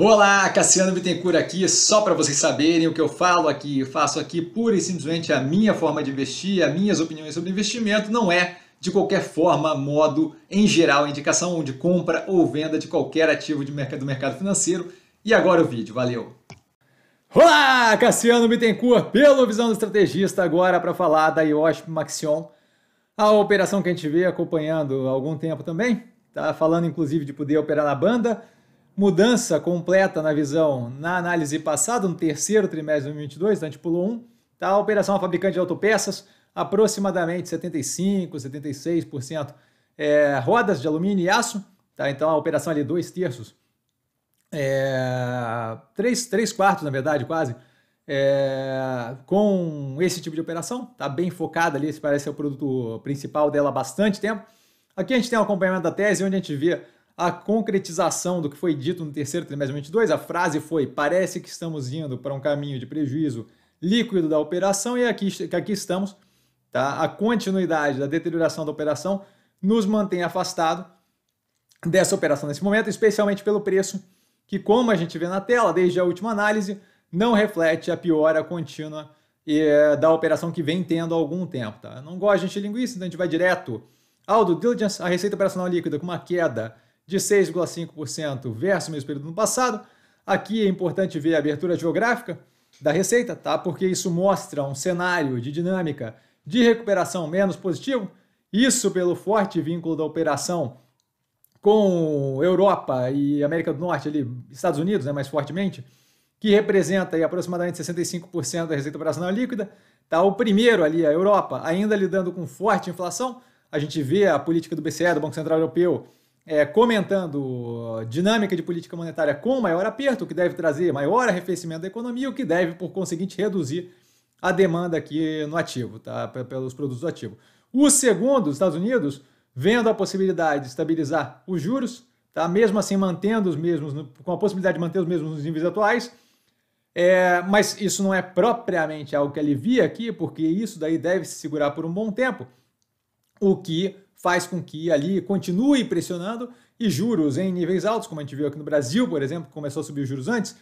Olá, Cassiano Bittencourt aqui, só para vocês saberem o que eu falo aqui, eu faço aqui pura e simplesmente a minha forma de investir, as minhas opiniões sobre investimento, não é de qualquer forma, modo, em geral, indicação de compra ou venda de qualquer ativo de mercado, do mercado financeiro. E agora o vídeo, valeu! Olá, Cassiano Bittencourt, pelo Visão do Estrategista, agora para falar da IOSP Maxion, a operação que a gente vê acompanhando há algum tempo também, tá falando inclusive de poder operar na banda, mudança completa na visão na análise passada, no terceiro trimestre de 2022, então a gente pulou um, tá? a operação é a fabricante de autopeças, aproximadamente 75%, 76% é, rodas de alumínio e aço, tá? então a operação é ali dois terços, é, três, três quartos na verdade quase, é, com esse tipo de operação, tá bem focada ali, esse parece ser o produto principal dela há bastante tempo. Aqui a gente tem um acompanhamento da tese, onde a gente vê a concretização do que foi dito no terceiro trimestre de 2022. A frase foi: parece que estamos indo para um caminho de prejuízo líquido da operação e aqui, aqui estamos. Tá? A continuidade da deterioração da operação nos mantém afastado dessa operação nesse momento, especialmente pelo preço, que, como a gente vê na tela, desde a última análise, não reflete a piora contínua e eh, da operação que vem tendo há algum tempo. Tá? Não gosto de gente linguiça, então a gente vai direto ao do diligence, a receita operacional líquida com uma queda de 6,5% versus o mesmo período no passado. Aqui é importante ver a abertura geográfica da receita, tá? Porque isso mostra um cenário de dinâmica de recuperação menos positivo, isso pelo forte vínculo da operação com Europa e América do Norte, ali, Estados Unidos, né, mais fortemente, que representa aí, aproximadamente 65% da receita operacional líquida. Tá? O primeiro ali, a Europa, ainda lidando com forte inflação. A gente vê a política do BCE, do Banco Central Europeu, é, comentando dinâmica de política monetária com maior aperto, o que deve trazer maior arrefecimento da economia, o que deve, por conseguinte, reduzir a demanda aqui no ativo, tá? pelos produtos do ativo. O segundo, os Estados Unidos, vendo a possibilidade de estabilizar os juros, tá? mesmo assim mantendo os mesmos, com a possibilidade de manter os mesmos níveis atuais, é, mas isso não é propriamente algo que alivia aqui, porque isso daí deve se segurar por um bom tempo, o que faz com que ali continue pressionando e juros em níveis altos, como a gente viu aqui no Brasil, por exemplo, começou a subir os juros antes,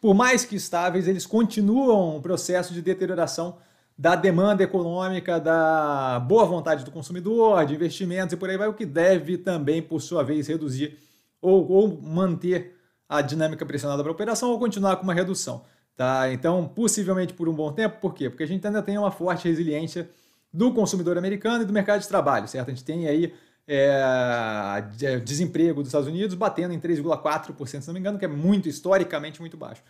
por mais que estáveis, eles continuam o processo de deterioração da demanda econômica, da boa vontade do consumidor, de investimentos e por aí vai, o que deve também, por sua vez, reduzir ou, ou manter a dinâmica pressionada para a operação ou continuar com uma redução. Tá? Então, possivelmente por um bom tempo, por quê? Porque a gente ainda tem uma forte resiliência do consumidor americano e do mercado de trabalho, certo? A gente tem aí é, é desemprego dos Estados Unidos batendo em 3,4%, se não me engano, que é muito, historicamente, muito baixo.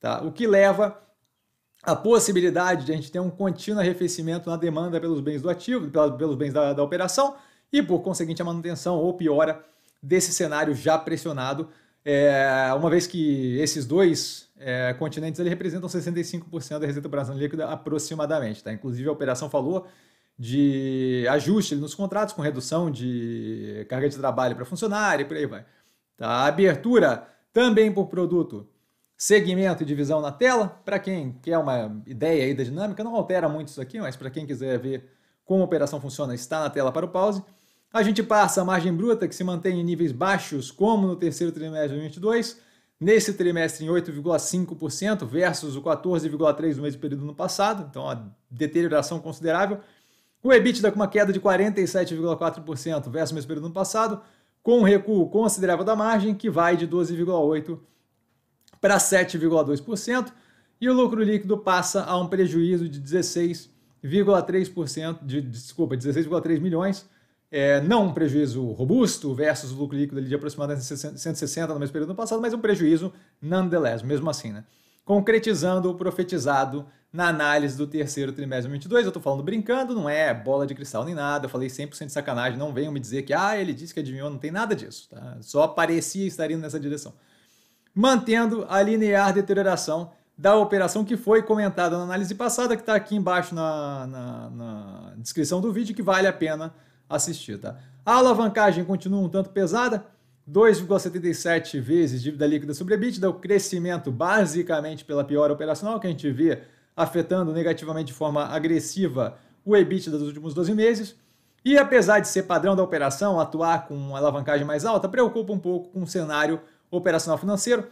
Tá? O que leva à possibilidade de a gente ter um contínuo arrefecimento na demanda pelos bens do ativo, pelos bens da, da operação, e, por conseguinte, a manutenção ou piora desse cenário já pressionado é, uma vez que esses dois é, continentes ele representam 65% da receita brasileira líquida aproximadamente. Tá? Inclusive, a operação falou de ajuste nos contratos com redução de carga de trabalho para funcionário e por aí vai. Tá? Abertura também por produto. Segmento e divisão na tela, para quem quer uma ideia aí da dinâmica, não altera muito isso aqui, mas para quem quiser ver como a operação funciona, está na tela para o pause. A gente passa a margem bruta, que se mantém em níveis baixos, como no terceiro trimestre de 2022, nesse trimestre em 8,5% versus o 14,3% do mesmo período no passado, então uma deterioração considerável. O EBITDA com uma queda de 47,4% versus o mesmo período no passado, com um recuo considerável da margem, que vai de 12,8% para 7,2%, e o lucro líquido passa a um prejuízo de 16,3%, de, desculpa, 16,3 milhões, é, não um prejuízo robusto versus o lucro líquido de aproximadamente 160 no mesmo período do passado, mas um prejuízo nonetheless, mesmo assim, né? Concretizando o profetizado na análise do terceiro trimestre de 2022, eu estou falando brincando, não é bola de cristal nem nada, eu falei 100% de sacanagem, não venham me dizer que, ah, ele disse que adivinhou, não tem nada disso, tá? Só parecia estar indo nessa direção. Mantendo a linear deterioração da operação que foi comentada na análise passada, que está aqui embaixo na, na, na descrição do vídeo, que vale a pena assistir, tá? A alavancagem continua um tanto pesada, 2,77 vezes dívida líquida sobre EBITDA, o crescimento basicamente pela piora operacional que a gente vê afetando negativamente de forma agressiva o EBITDA dos últimos 12 meses. E apesar de ser padrão da operação, atuar com uma alavancagem mais alta, preocupa um pouco com o cenário operacional financeiro,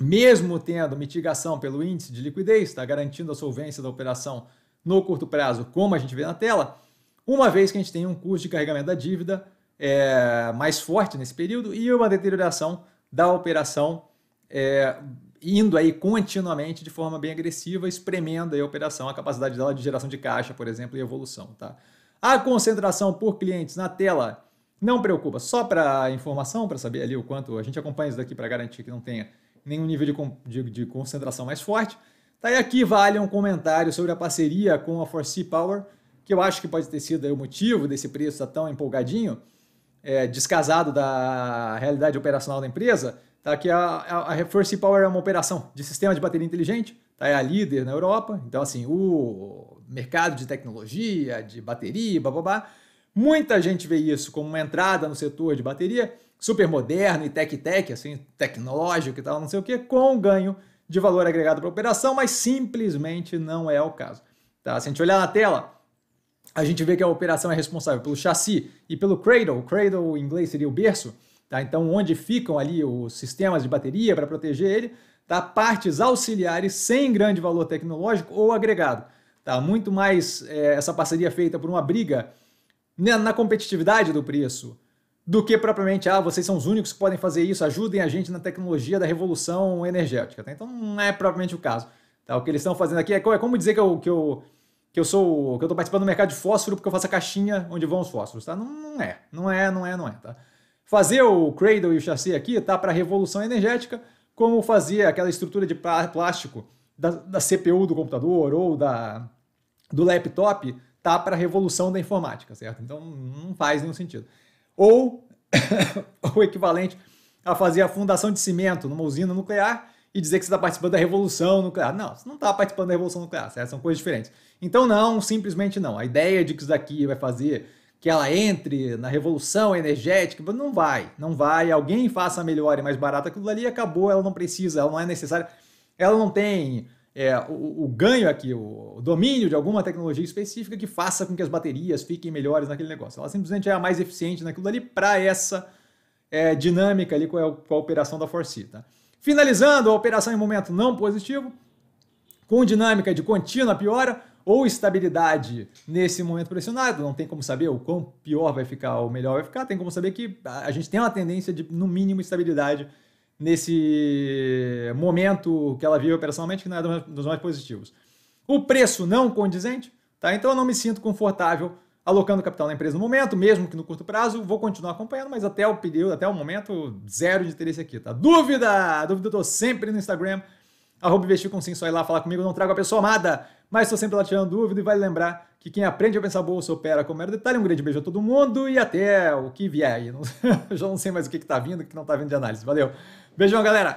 mesmo tendo mitigação pelo índice de liquidez, está garantindo a solvência da operação no curto prazo, como a gente vê na tela, uma vez que a gente tem um custo de carregamento da dívida é, mais forte nesse período e uma deterioração da operação é, indo aí continuamente de forma bem agressiva, espremendo a operação, a capacidade dela de geração de caixa, por exemplo, e evolução. Tá? A concentração por clientes na tela não preocupa, só para informação, para saber ali o quanto a gente acompanha isso daqui para garantir que não tenha nenhum nível de, de, de concentração mais forte. Tá, e aqui vale um comentário sobre a parceria com a 4C Power, que eu acho que pode ter sido o motivo desse preço estar tá tão empolgadinho, é, descasado da realidade operacional da empresa, tá? que a, a, a Force Power é uma operação de sistema de bateria inteligente, tá? é a líder na Europa, então assim, o mercado de tecnologia, de bateria, bababá, muita gente vê isso como uma entrada no setor de bateria, super moderno e tech-tech, assim, tecnológico e tal, não sei o que, com ganho de valor agregado para a operação, mas simplesmente não é o caso. Tá? Se a gente olhar na tela, a gente vê que a operação é responsável pelo chassi e pelo cradle. O cradle em inglês seria o berço, tá? Então, onde ficam ali os sistemas de bateria para proteger ele, tá? Partes auxiliares sem grande valor tecnológico ou agregado, tá? Muito mais é, essa parceria feita por uma briga na, na competitividade do preço do que propriamente, ah, vocês são os únicos que podem fazer isso, ajudem a gente na tecnologia da revolução energética, tá? Então, não é propriamente o caso, tá? O que eles estão fazendo aqui é, é como dizer que eu, que eu que eu sou. que eu tô participando do mercado de fósforo porque eu faço a caixinha onde vão os fósforos, tá? Não, não é, não é, não é, não é, tá? Fazer o cradle e o chassi aqui tá para a revolução energética, como fazia aquela estrutura de plástico da, da CPU do computador ou da, do laptop, tá para a revolução da informática, certo? Então não faz nenhum sentido. Ou o equivalente a fazer a fundação de cimento numa usina nuclear e dizer que você está participando da revolução nuclear. Não, você não está participando da revolução nuclear, certo? são coisas diferentes. Então, não, simplesmente não. A ideia de que isso daqui vai fazer que ela entre na revolução energética, não vai, não vai. Alguém faça melhor e mais barata aquilo ali, acabou, ela não precisa, ela não é necessária, ela não tem é, o, o, ganho aqui, o, o, domínio de alguma tecnologia específica que faça com que as baterias fiquem melhores naquele negócio. Ela simplesmente é a mais eficiente naquilo ali para essa é, dinâmica ali com a, com a operação da Force, tá? Finalizando a operação em momento não positivo, com dinâmica de contínua piora ou estabilidade nesse momento pressionado, não tem como saber o quão pior vai ficar ou melhor vai ficar, tem como saber que a gente tem uma tendência de, no mínimo, estabilidade nesse momento que ela vive operacionalmente, que não é dos mais positivos. O preço não condizente, tá? Então eu não me sinto confortável alocando capital na empresa no momento, mesmo que no curto prazo, vou continuar acompanhando, mas até o período, até o momento, zero de interesse aqui, tá? Dúvida! Dúvida eu tô sempre no Instagram, arroba investir com sim, só ir lá falar comigo, não trago a pessoa amada, mas tô sempre lá tirando dúvida e vale lembrar que quem aprende a pensar bolsa opera com mero detalhe. Um grande beijo a todo mundo e até o que vier aí. já não sei mais o que, que tá vindo, o que não tá vindo de análise. Valeu! Beijão, galera!